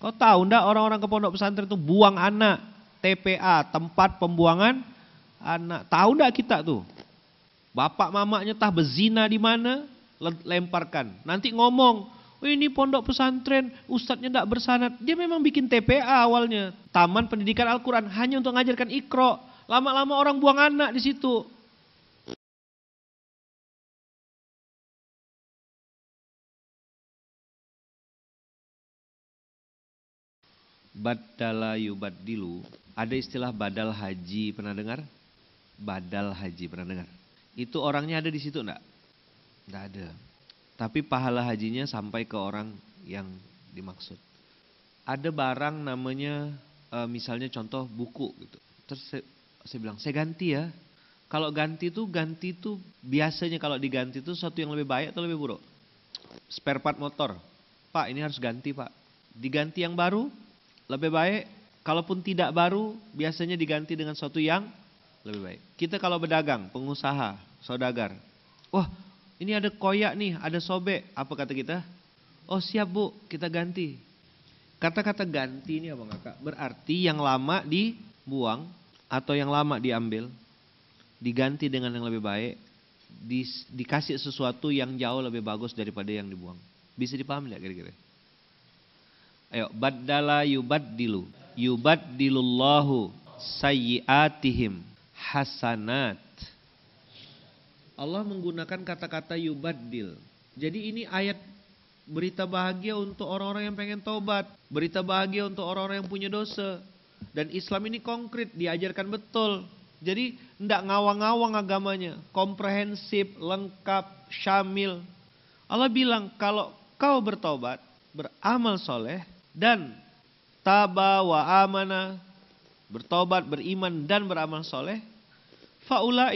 Kau tahu ndak orang-orang ke pondok pesantren itu buang anak, TPA, tempat pembuangan anak. Tahu ndak kita tuh? Bapak mamanya tah bezina di mana? Lemparkan. Nanti ngomong, oh ini pondok pesantren, ustadznya ndak bersanat. Dia memang bikin TPA awalnya, Taman Pendidikan Al-Qur'an hanya untuk mengajarkan Iqra. Lama-lama orang buang anak di situ. badala yubadilu. ada istilah badal haji pernah dengar badal haji pernah dengar itu orangnya ada di situ enggak enggak ada tapi pahala hajinya sampai ke orang yang dimaksud ada barang namanya e, misalnya contoh buku gitu terus saya, saya bilang saya ganti ya kalau ganti tuh ganti tuh biasanya kalau diganti tuh satu yang lebih baik atau lebih buruk spare part motor pak ini harus ganti pak diganti yang baru lebih baik kalaupun tidak baru biasanya diganti dengan sesuatu yang lebih baik. Kita kalau berdagang, pengusaha, saudagar. Wah, ini ada koyak nih, ada sobek. Apa kata kita? Oh siap bu, kita ganti. Kata-kata ganti ini apa kakak? Berarti yang lama dibuang atau yang lama diambil. Diganti dengan yang lebih baik. Di, dikasih sesuatu yang jauh lebih bagus daripada yang dibuang. Bisa dipahami tidak kira-kira? Ayo, badala yubaddilu. Yubaddilullahu sayyiatihim hasanat. Allah menggunakan kata-kata yubaddil. Jadi ini ayat berita bahagia untuk orang-orang yang pengen tobat. Berita bahagia untuk orang-orang yang punya dosa. Dan Islam ini konkret, diajarkan betul. Jadi tidak ngawang-ngawang agamanya. Komprehensif, lengkap, syamil. Allah bilang kalau kau bertobat, beramal soleh, dan taba wa amana bertobat, beriman dan beramal soleh.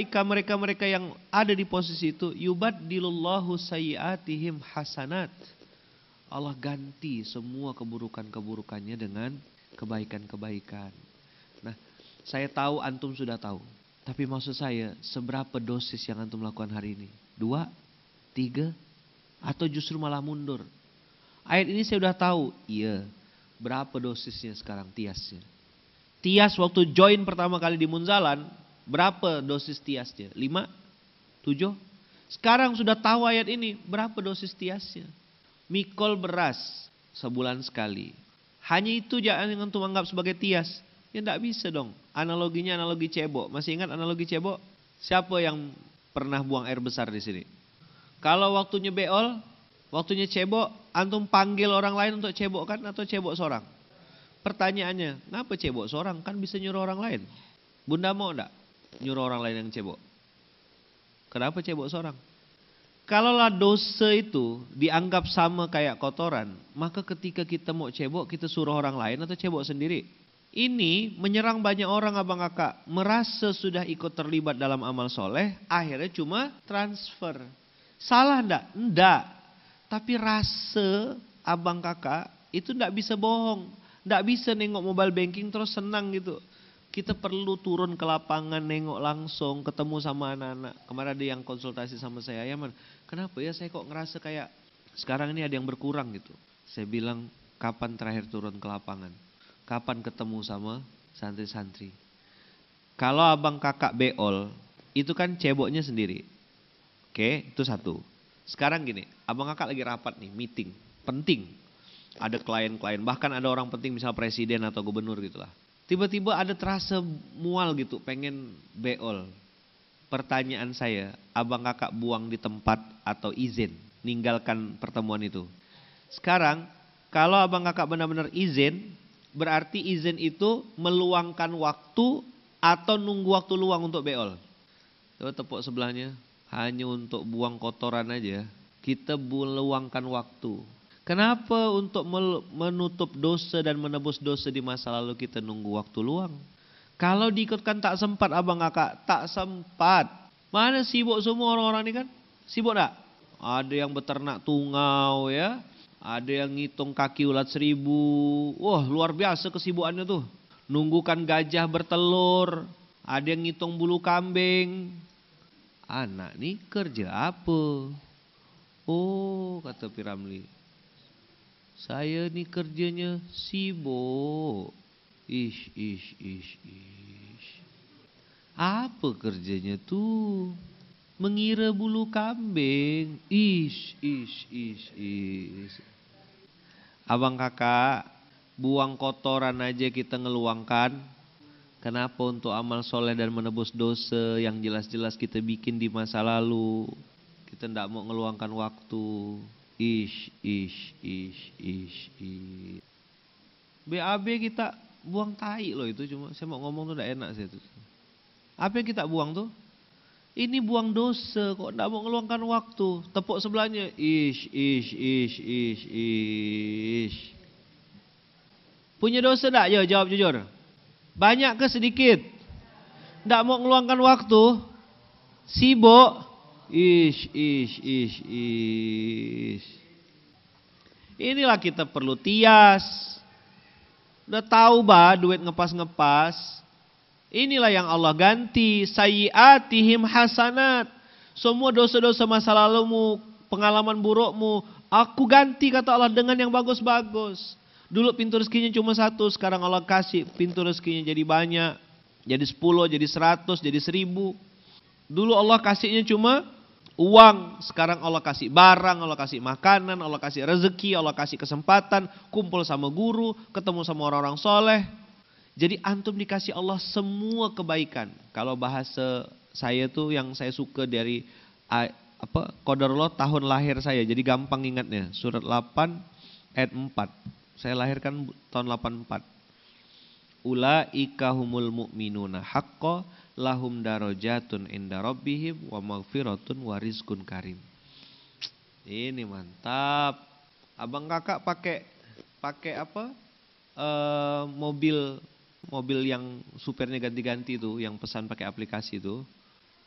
ika mereka-mereka yang ada di posisi itu yubat dilulahu sayyatihim hasanat. Allah ganti semua keburukan-keburukannya dengan kebaikan-kebaikan. Nah, saya tahu antum sudah tahu. Tapi maksud saya, seberapa dosis yang antum lakukan hari ini? Dua? Tiga? Atau justru malah mundur? Ayat ini saya sudah tahu. Iya. Berapa dosisnya sekarang tiasnya? Tias waktu join pertama kali di Munzalan, berapa dosis tiasnya? Lima? Tujuh? Sekarang sudah tahu ayat ini, berapa dosis tiasnya? Mikol beras sebulan sekali. Hanya itu jangan yang antum anggap sebagai tias. Ya tidak bisa dong. Analoginya analogi cebok. Masih ingat analogi cebok? Siapa yang pernah buang air besar di sini? Kalau waktunya beol, waktunya cebok, Antum panggil orang lain untuk cebokkan atau cebok seorang? Pertanyaannya, kenapa cebok seorang? Kan bisa nyuruh orang lain. Bunda mau enggak nyuruh orang lain yang cebok? Kenapa cebok seorang? Kalaulah dosa itu dianggap sama kayak kotoran, maka ketika kita mau cebok, kita suruh orang lain atau cebok sendiri. Ini menyerang banyak orang abang kakak, merasa sudah ikut terlibat dalam amal soleh, akhirnya cuma transfer. Salah ndak? Ndak. Tapi rasa abang kakak itu tidak bisa bohong. Tidak bisa nengok mobile banking terus senang gitu. Kita perlu turun ke lapangan, nengok langsung, ketemu sama anak-anak. Kemarin ada yang konsultasi sama saya, ya man, kenapa ya saya kok ngerasa kayak sekarang ini ada yang berkurang gitu. Saya bilang, kapan terakhir turun ke lapangan? Kapan ketemu sama santri-santri? Kalau abang kakak beol, itu kan ceboknya sendiri. Oke, itu satu. Sekarang gini, abang kakak lagi rapat nih, meeting, penting. Ada klien-klien, bahkan ada orang penting misal presiden atau gubernur gitu lah. Tiba-tiba ada terasa mual gitu, pengen beol. Pertanyaan saya, abang kakak buang di tempat atau izin, ninggalkan pertemuan itu. Sekarang, kalau abang kakak benar-benar izin, berarti izin itu meluangkan waktu atau nunggu waktu luang untuk beol. Coba tepuk sebelahnya, hanya untuk buang kotoran aja kita meluangkan waktu. Kenapa untuk menutup dosa dan menebus dosa di masa lalu kita nunggu waktu luang? Kalau diikutkan tak sempat abang kakak, tak sempat. Mana sibuk semua orang-orang ini kan? Sibuk tak? Ada yang beternak tungau ya, ada yang ngitung kaki ulat seribu. Wah luar biasa kesibukannya tuh. Nunggukan gajah bertelur, ada yang ngitung bulu kambing. Anak nih kerja apa? Oh kata Piramli Saya ni kerjanya sibuk Ish ish ish ish Apa kerjanya tu? Mengira bulu kambing Ish ish ish ish Abang kakak Buang kotoran aja kita ngeluangkan Kenapa untuk amal soleh dan menebus dosa yang jelas-jelas kita bikin di masa lalu? kita tidak mau ngeluangkan waktu ish ish ish ish ish BAB kita buang tai loh itu cuma saya mau ngomong tuh tidak enak saya itu apa yang kita buang tuh ini buang dosa kok tidak mau ngeluangkan waktu tepuk sebelahnya ish ish ish ish ish punya dosa tidak ya jawab jujur banyak ke sedikit tidak mau ngeluangkan waktu sibuk Ish, ish, ish, ish. Inilah kita perlu tias. Udah tahu bah duit ngepas-ngepas. Inilah yang Allah ganti. Sayyatihim hasanat. Semua dosa-dosa masa lalumu, pengalaman burukmu. Aku ganti kata Allah dengan yang bagus-bagus. Dulu pintu rezekinya cuma satu. Sekarang Allah kasih pintu rezekinya jadi banyak. Jadi sepuluh, jadi seratus, jadi seribu. Dulu Allah kasihnya cuma uang, sekarang Allah kasih barang, Allah kasih makanan, Allah kasih rezeki, Allah kasih kesempatan, kumpul sama guru, ketemu sama orang-orang soleh. Jadi antum dikasih Allah semua kebaikan. Kalau bahasa saya tuh yang saya suka dari apa Allah tahun lahir saya. Jadi gampang ingatnya. Surat 8 ayat 4. Saya lahirkan tahun 84. Ulaika humul mu'minuna haqqa lahum darajatun inda rabbihim wa maghfiratun wa rizqun karim. Ini mantap. Abang kakak pakai pakai apa? E, mobil mobil yang supirnya ganti-ganti itu, yang pesan pakai aplikasi itu.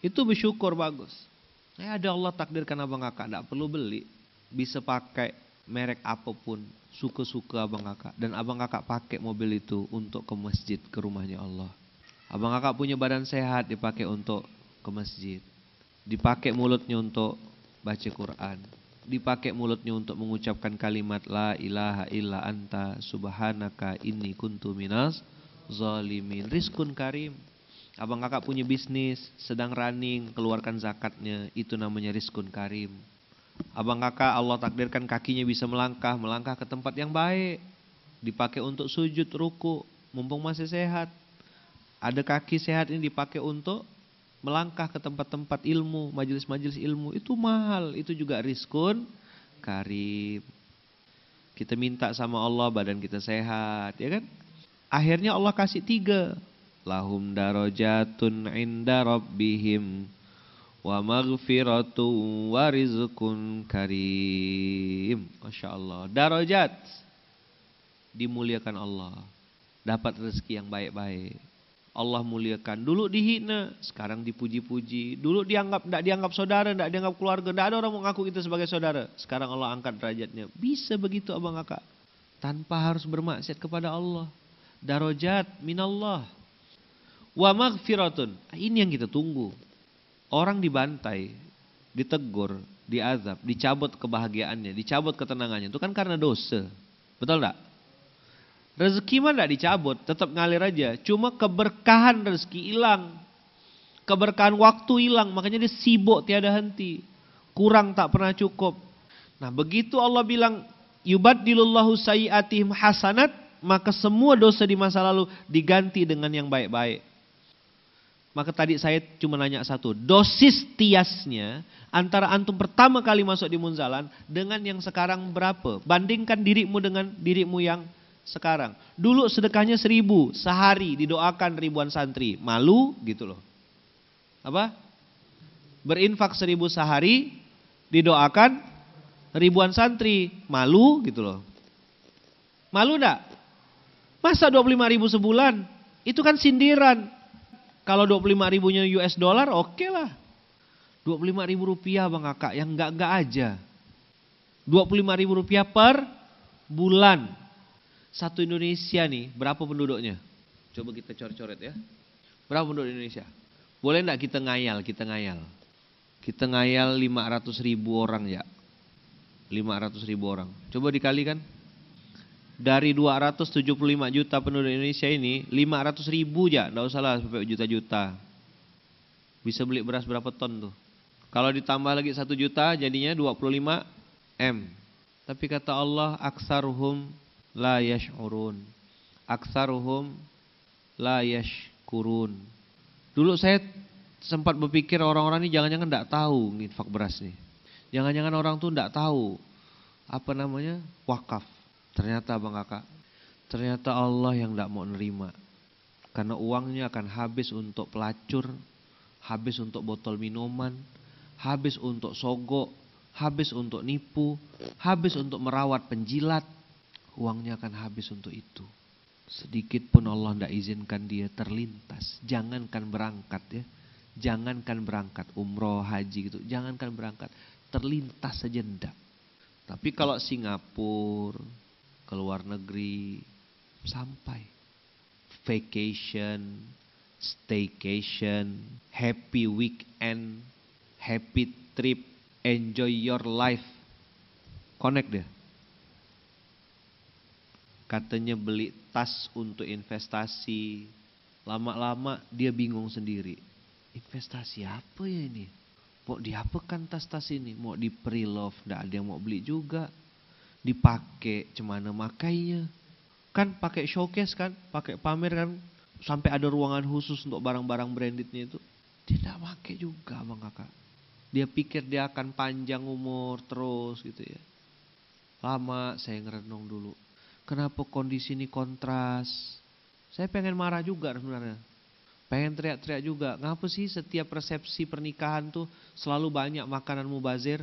Itu bersyukur bagus. Ya ada Allah takdirkan abang kakak tidak perlu beli, bisa pakai merek apapun, suka-suka abang kakak dan abang kakak pakai mobil itu untuk ke masjid ke rumahnya Allah. Abang kakak punya badan sehat dipakai untuk ke masjid. Dipakai mulutnya untuk baca Quran. Dipakai mulutnya untuk mengucapkan kalimat La ilaha illa anta subhanaka inni kuntu minas zalimin. Rizkun karim. Abang kakak punya bisnis, sedang running, keluarkan zakatnya. Itu namanya rizkun karim. Abang kakak Allah takdirkan kakinya bisa melangkah, melangkah ke tempat yang baik. Dipakai untuk sujud, ruku, mumpung masih sehat. Ada kaki sehat ini dipakai untuk melangkah ke tempat-tempat ilmu, majelis-majelis ilmu. Itu mahal, itu juga riskun karim. Kita minta sama Allah badan kita sehat, ya kan? Akhirnya Allah kasih tiga. Lahum darajatun inda rabbihim wa maghfiratu wa rizqun karim. Masya Allah. Darajat dimuliakan Allah. Dapat rezeki yang baik-baik. Allah muliakan. Dulu dihina, sekarang dipuji-puji. Dulu dianggap tidak dianggap saudara, tidak dianggap keluarga, tidak ada orang mengaku kita sebagai saudara. Sekarang Allah angkat derajatnya. Bisa begitu abang kakak. Tanpa harus bermaksiat kepada Allah. Darajat minallah. Wa maghfiratun. Ini yang kita tunggu. Orang dibantai, ditegur, diazab, dicabut kebahagiaannya, dicabut ketenangannya. Itu kan karena dosa. Betul tak? Rezeki mah gak dicabut, tetap ngalir aja. Cuma keberkahan rezeki hilang. Keberkahan waktu hilang, makanya dia sibuk tiada henti. Kurang tak pernah cukup. Nah begitu Allah bilang, Yubadilullahu sayyatihim hasanat, maka semua dosa di masa lalu diganti dengan yang baik-baik. Maka tadi saya cuma nanya satu, dosis tiasnya antara antum pertama kali masuk di Munzalan dengan yang sekarang berapa? Bandingkan dirimu dengan dirimu yang sekarang. Dulu sedekahnya seribu sehari didoakan ribuan santri. Malu gitu loh. Apa? Berinfak seribu sehari didoakan ribuan santri. Malu gitu loh. Malu enggak? Masa 25 ribu sebulan? Itu kan sindiran. Kalau 25 ribunya US dollar oke okay lah. 25 ribu rupiah bang kakak yang enggak-enggak aja. 25 ribu rupiah per bulan satu Indonesia nih, berapa penduduknya? Coba kita coret-coret ya. Berapa penduduk Indonesia? Boleh enggak kita ngayal, kita ngayal. Kita ngayal 500 ribu orang ya. 500 ribu orang. Coba dikalikan. Dari 275 juta penduduk Indonesia ini, 500 ribu ya. Enggak usah lah sampai juta-juta. Bisa beli beras berapa ton tuh? Kalau ditambah lagi 1 juta jadinya 25 M. Tapi kata Allah aksaruhum la yash'urun. Aksaruhum la yashkurun. Dulu saya sempat berpikir orang-orang ini jangan-jangan tidak tahu infak beras nih. Jangan-jangan orang tuh tidak tahu apa namanya wakaf. Ternyata bang kakak, ternyata Allah yang tidak mau nerima. Karena uangnya akan habis untuk pelacur, habis untuk botol minuman, habis untuk sogok, habis untuk nipu, habis untuk merawat penjilat, uangnya akan habis untuk itu. Sedikit pun Allah tidak izinkan dia terlintas. Jangankan berangkat ya. Jangankan berangkat umroh, haji gitu. Jangankan berangkat. Terlintas saja ndak. Tapi kalau Singapura, ke luar negeri, sampai. Vacation, staycation, happy weekend, happy trip, enjoy your life. Connect deh. Katanya beli tas untuk investasi. Lama-lama dia bingung sendiri. Investasi apa ya ini? Mau diapakan tas-tas ini? Mau di pre-love, ada yang mau beli juga. Dipakai, cemana makainya? Kan pakai showcase kan, pakai pamer kan. Sampai ada ruangan khusus untuk barang-barang brandednya itu. Dia tidak pakai juga bang kakak. Dia pikir dia akan panjang umur terus gitu ya. Lama saya ngerenung dulu Kenapa kondisi ini kontras? Saya pengen marah juga sebenarnya. Pengen teriak-teriak juga. Ngapa sih setiap persepsi pernikahan tuh selalu banyak makanan mubazir?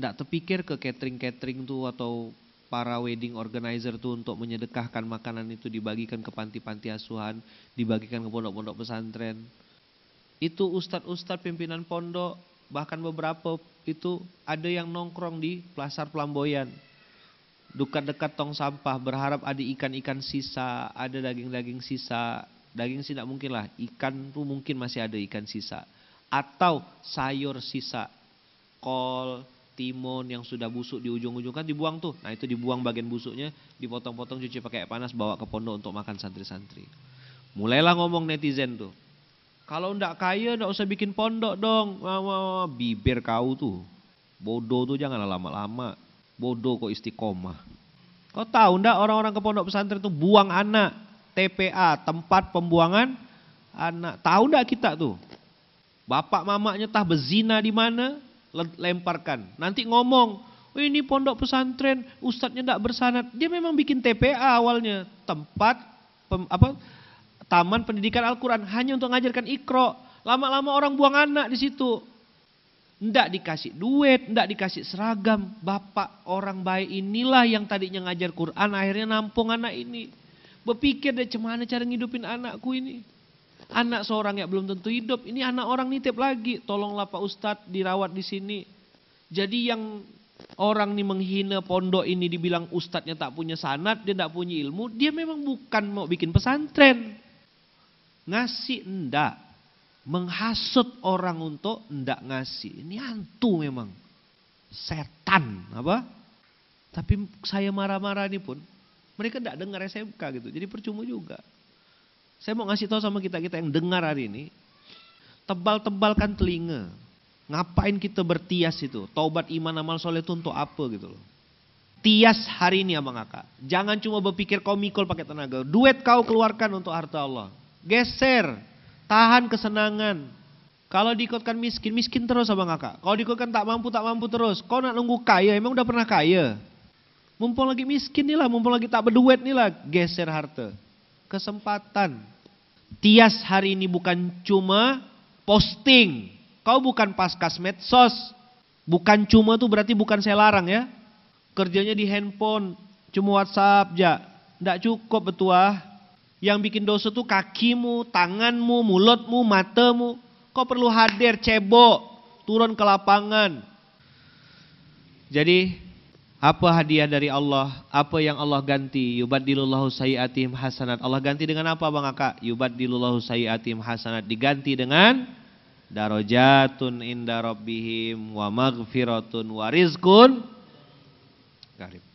tidak terpikir ke catering-catering tuh atau para wedding organizer tuh untuk menyedekahkan makanan itu dibagikan ke panti-panti asuhan, dibagikan ke pondok-pondok pesantren. Itu ustadz-ustadz pimpinan pondok, bahkan beberapa itu ada yang nongkrong di pasar Flamboyan dekat-dekat tong sampah berharap ada ikan-ikan sisa, ada daging-daging sisa. Daging sih tidak mungkin lah, ikan tuh mungkin masih ada ikan sisa. Atau sayur sisa, kol, timun yang sudah busuk di ujung-ujung kan dibuang tuh. Nah itu dibuang bagian busuknya, dipotong-potong cuci pakai panas, bawa ke pondok untuk makan santri-santri. Mulailah ngomong netizen tuh. Kalau ndak kaya ndak usah bikin pondok dong. Bibir kau tuh. Bodoh tuh jangan lama-lama. Bodoh kok istiqomah. Kau tahu ndak orang-orang ke pondok pesantren itu buang anak. TPA, tempat pembuangan anak. Tahu ndak kita tuh? Bapak mamanya tah bezina di mana? Lemparkan. Nanti ngomong, oh ini pondok pesantren, ustadznya ndak bersanat. Dia memang bikin TPA awalnya. Tempat pem, apa taman pendidikan Al-Quran hanya untuk mengajarkan ikro. Lama-lama orang buang anak di situ. Tidak dikasih duit, tidak dikasih seragam. Bapak orang baik inilah yang tadinya ngajar Quran akhirnya nampung anak ini. Berpikir deh cuman cara ngidupin anakku ini. Anak seorang yang belum tentu hidup, ini anak orang nitip lagi. Tolonglah Pak Ustadz dirawat di sini. Jadi yang orang ini menghina pondok ini dibilang ustadznya tak punya sanat, dia tak punya ilmu. Dia memang bukan mau bikin pesantren. Ngasih enggak menghasut orang untuk ndak ngasih. Ini hantu memang. Setan, apa? Tapi saya marah-marah ini pun mereka ndak dengar SMK gitu. Jadi percuma juga. Saya mau ngasih tahu sama kita-kita yang dengar hari ini, tebal-tebalkan telinga. Ngapain kita bertias itu? Taubat iman amal soleh itu untuk apa gitu loh. Tias hari ini abang kakak. Jangan cuma berpikir kau mikul pakai tenaga. Duet kau keluarkan untuk harta Allah. Geser Tahan kesenangan. Kalau diikutkan miskin, miskin terus abang kakak. Kalau diikutkan tak mampu, tak mampu terus. Kau nak nunggu kaya, emang udah pernah kaya? Mumpung lagi miskin nih lah, mumpung lagi tak berduet nih lah, geser harta. Kesempatan. Tias hari ini bukan cuma posting. Kau bukan paskas medsos. Bukan cuma tuh berarti bukan saya larang ya. Kerjanya di handphone, cuma WhatsApp ya tidak cukup betuah. Yang bikin dosa tuh kakimu, tanganmu, mulutmu, matamu. Kau perlu hadir cebok, turun ke lapangan. Jadi apa hadiah dari Allah? Apa yang Allah ganti? Yubadilullahu sayyatim hasanat. Allah ganti dengan apa Bang Aka? Yubadilullahu sayyatim hasanat. Diganti dengan darojatun inda rabbihim wa maghfiratun wa rizkun karim.